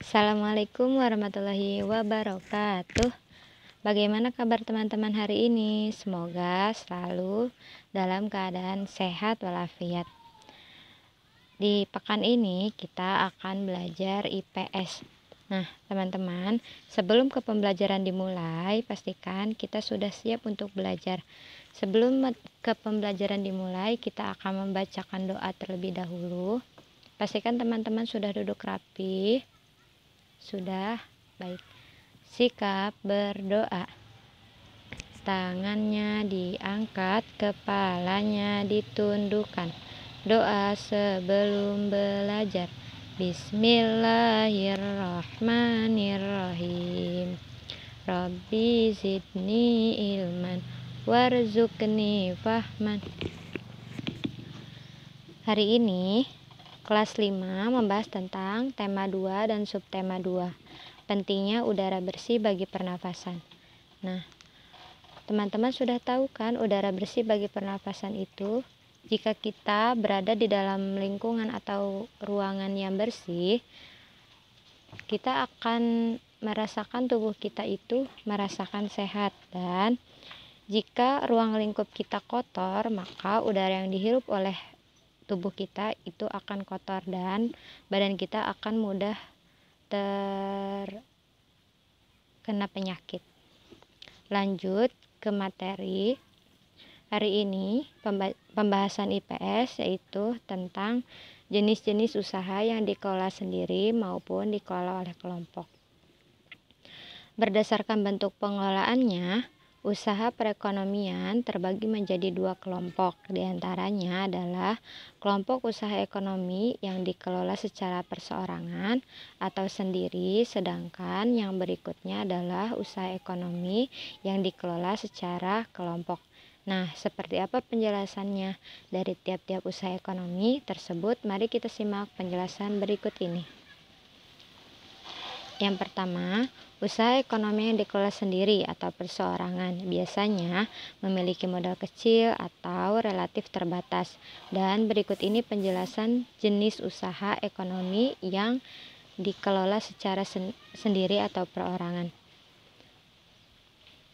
Assalamualaikum warahmatullahi wabarakatuh. Bagaimana kabar teman-teman hari ini? Semoga selalu dalam keadaan sehat walafiat. Di pekan ini kita akan belajar IPS. Nah, teman-teman, sebelum ke pembelajaran dimulai, pastikan kita sudah siap untuk belajar. Sebelum ke pembelajaran dimulai, kita akan membacakan doa terlebih dahulu. Pastikan teman-teman sudah duduk rapi sudah, baik. Sikap berdoa. Tangannya diangkat, kepalanya ditundukkan. Doa sebelum belajar. Bismillahirrahmanirrahim. Rabbi zidni ilman warzukni fahman. Hari ini Kelas 5 membahas tentang tema 2 dan subtema 2. Pentingnya udara bersih bagi pernafasan. Nah, teman-teman sudah tahu kan udara bersih bagi pernafasan itu jika kita berada di dalam lingkungan atau ruangan yang bersih, kita akan merasakan tubuh kita itu merasakan sehat dan jika ruang lingkup kita kotor, maka udara yang dihirup oleh tubuh kita itu akan kotor dan badan kita akan mudah terkena penyakit. Lanjut ke materi. Hari ini pembahasan IPS yaitu tentang jenis-jenis usaha yang dikelola sendiri maupun dikelola oleh kelompok. Berdasarkan bentuk pengelolaannya, Usaha perekonomian terbagi menjadi dua kelompok, diantaranya adalah kelompok usaha ekonomi yang dikelola secara perseorangan atau sendiri, sedangkan yang berikutnya adalah usaha ekonomi yang dikelola secara kelompok. Nah, seperti apa penjelasannya dari tiap-tiap usaha ekonomi tersebut? Mari kita simak penjelasan berikut ini. Yang pertama, usaha ekonomi yang dikelola sendiri atau perseorangan biasanya memiliki modal kecil atau relatif terbatas. Dan berikut ini penjelasan jenis usaha ekonomi yang dikelola secara sen sendiri atau perorangan.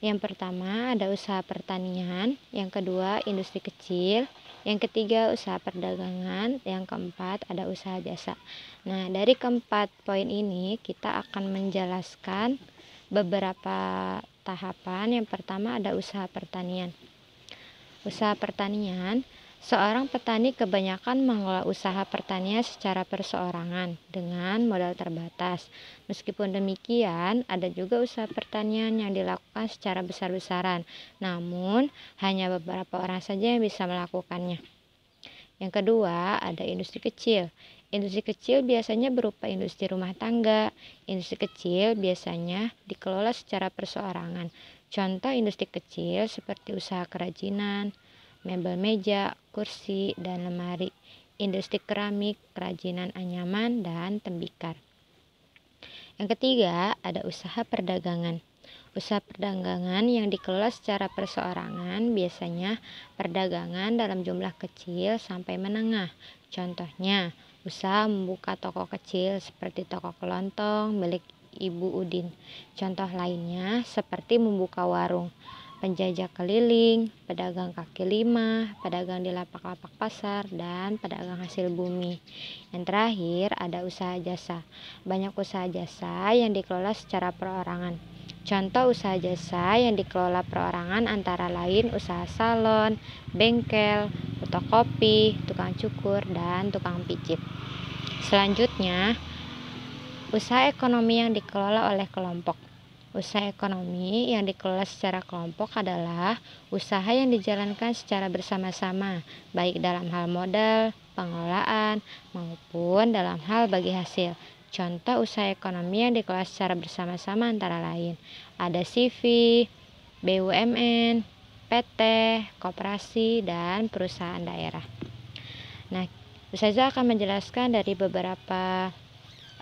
Yang pertama ada usaha pertanian, yang kedua industri kecil, yang ketiga usaha perdagangan, yang keempat ada usaha jasa. Nah, dari keempat poin ini kita akan menjelaskan beberapa tahapan. Yang pertama ada usaha pertanian. Usaha pertanian Seorang petani kebanyakan mengelola usaha pertanian secara perseorangan dengan modal terbatas. Meskipun demikian, ada juga usaha pertanian yang dilakukan secara besar-besaran, namun hanya beberapa orang saja yang bisa melakukannya. Yang kedua, ada industri kecil. Industri kecil biasanya berupa industri rumah tangga. Industri kecil biasanya dikelola secara perseorangan. Contoh industri kecil seperti usaha kerajinan, mebel meja, kursi, dan lemari, industri keramik, kerajinan anyaman, dan tembikar. Yang ketiga, ada usaha perdagangan. Usaha perdagangan yang dikelola secara perseorangan biasanya perdagangan dalam jumlah kecil sampai menengah. Contohnya, usaha membuka toko kecil seperti toko kelontong milik Ibu Udin. Contoh lainnya seperti membuka warung penjajah keliling, pedagang kaki lima, pedagang di lapak-lapak pasar, dan pedagang hasil bumi. Yang terakhir ada usaha jasa. Banyak usaha jasa yang dikelola secara perorangan. Contoh usaha jasa yang dikelola perorangan antara lain usaha salon, bengkel, fotokopi, tukang cukur, dan tukang pijit. Selanjutnya, usaha ekonomi yang dikelola oleh kelompok. Usaha ekonomi yang dikelola secara kelompok adalah usaha yang dijalankan secara bersama-sama, baik dalam hal modal, pengelolaan, maupun dalam hal bagi hasil. Contoh usaha ekonomi yang dikelola secara bersama-sama antara lain ada CV, BUMN, PT, koperasi, dan perusahaan daerah. Nah, saya akan menjelaskan dari beberapa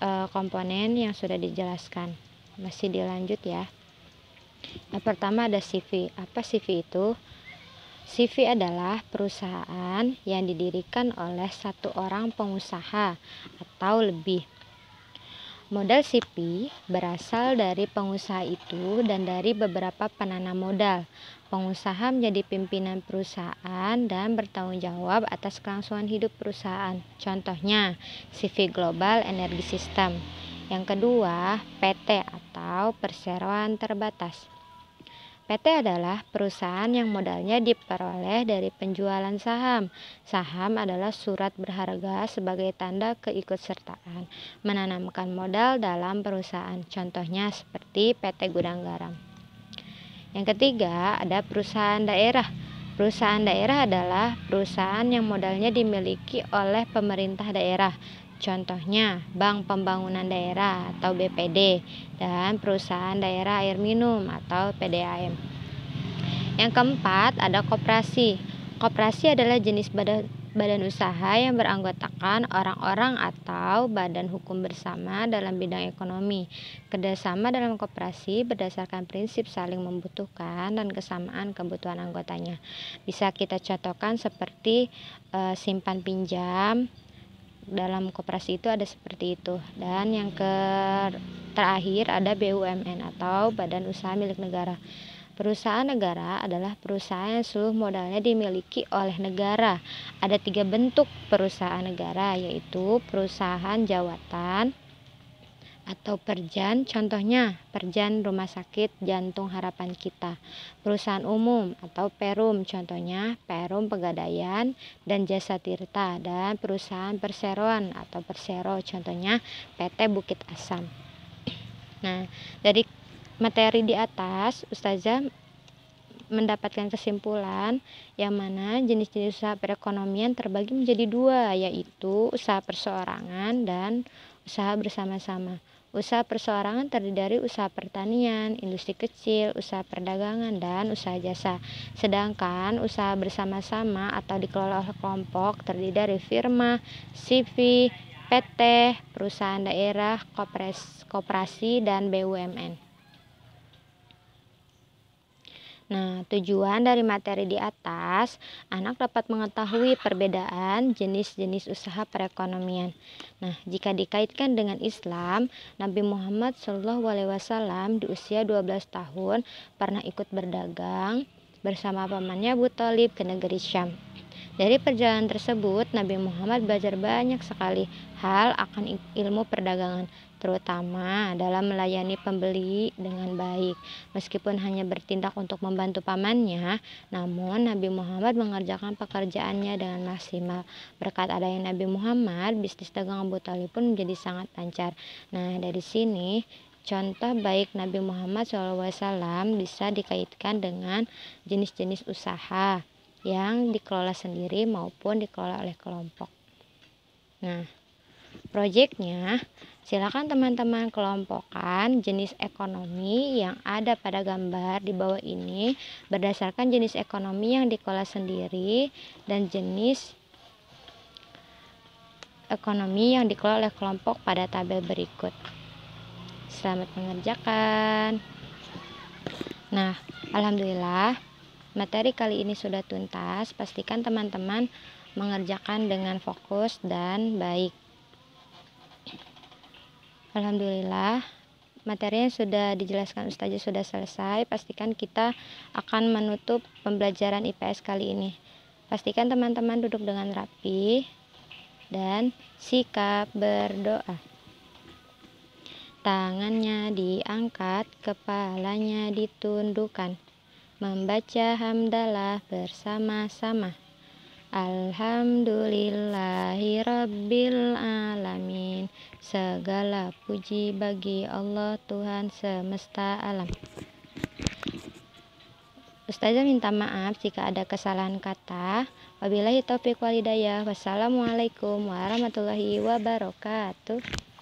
eh, komponen yang sudah dijelaskan masih dilanjut ya Nah, pertama ada CV apa CV itu CV adalah perusahaan yang didirikan oleh satu orang pengusaha atau lebih. Modal CV berasal dari pengusaha itu dan dari beberapa penanam modal. Pengusaha menjadi pimpinan perusahaan dan bertanggung jawab atas kelangsungan hidup perusahaan. Contohnya, CV Global Energy System. Yang kedua, PT atau perseroan terbatas. PT adalah perusahaan yang modalnya diperoleh dari penjualan saham. Saham adalah surat berharga sebagai tanda keikutsertaan menanamkan modal dalam perusahaan. Contohnya seperti PT Gudang Garam. Yang ketiga, ada perusahaan daerah. Perusahaan daerah adalah perusahaan yang modalnya dimiliki oleh pemerintah daerah. Contohnya, Bank Pembangunan Daerah atau BPD dan Perusahaan Daerah Air Minum atau PDAM. Yang keempat, ada koperasi. Koperasi adalah jenis badan badan usaha yang beranggotakan orang-orang atau badan hukum bersama dalam bidang ekonomi. Kerjasama dalam koperasi berdasarkan prinsip saling membutuhkan dan kesamaan kebutuhan anggotanya. Bisa kita contohkan seperti e, simpan pinjam, dalam koperasi itu ada seperti itu dan yang ke terakhir ada BUMN atau Badan Usaha Milik Negara Perusahaan negara adalah perusahaan yang seluruh modalnya dimiliki oleh negara. Ada tiga bentuk perusahaan negara, yaitu perusahaan jawatan, atau Perjan, contohnya Perjan Rumah Sakit Jantung Harapan Kita, perusahaan umum atau Perum, contohnya Perum Pegadaian dan Jasa Tirta dan perusahaan perseroan atau Persero, contohnya PT Bukit Asam. Nah, dari materi di atas, Ustazah mendapatkan kesimpulan yang mana jenis-jenis usaha perekonomian terbagi menjadi dua, yaitu usaha perseorangan dan usaha bersama-sama. Usaha perseorangan terdiri dari usaha pertanian, industri kecil, usaha perdagangan, dan usaha jasa. Sedangkan usaha bersama-sama atau dikelola oleh kelompok terdiri dari firma, CV, PT, perusahaan daerah, koperasi, dan BUMN. Nah, tujuan dari materi di atas, anak dapat mengetahui perbedaan jenis-jenis usaha perekonomian. Nah, jika dikaitkan dengan Islam, Nabi Muhammad SAW di usia 12 tahun pernah ikut berdagang bersama pamannya Abu Talib ke negeri Syam. Dari perjalanan tersebut, Nabi Muhammad belajar banyak sekali hal akan ilmu perdagangan, terutama dalam melayani pembeli dengan baik. Meskipun hanya bertindak untuk membantu pamannya, namun Nabi Muhammad mengerjakan pekerjaannya dengan maksimal. Berkat adanya Nabi Muhammad, bisnis dagang Abu Talib pun menjadi sangat lancar. Nah, dari sini Contoh baik Nabi Muhammad SAW bisa dikaitkan dengan jenis-jenis usaha yang dikelola sendiri maupun dikelola oleh kelompok. Nah, proyeknya silakan teman-teman kelompokkan jenis ekonomi yang ada pada gambar di bawah ini berdasarkan jenis ekonomi yang dikelola sendiri dan jenis ekonomi yang dikelola oleh kelompok pada tabel berikut. Selamat mengerjakan. Nah, alhamdulillah Materi kali ini sudah tuntas, pastikan teman-teman mengerjakan dengan fokus dan baik. Alhamdulillah, materi yang sudah dijelaskan Ustazah sudah selesai. Pastikan kita akan menutup pembelajaran IPS kali ini. Pastikan teman-teman duduk dengan rapi dan sikap berdoa. Tangannya diangkat, kepalanya ditundukkan membaca hamdalah bersama-sama. Alhamdulillahi Alamin Segala puji bagi Allah Tuhan semesta alam Ustazah minta maaf jika ada kesalahan kata Wabillahi taufiq walidayah Wassalamualaikum warahmatullahi wabarakatuh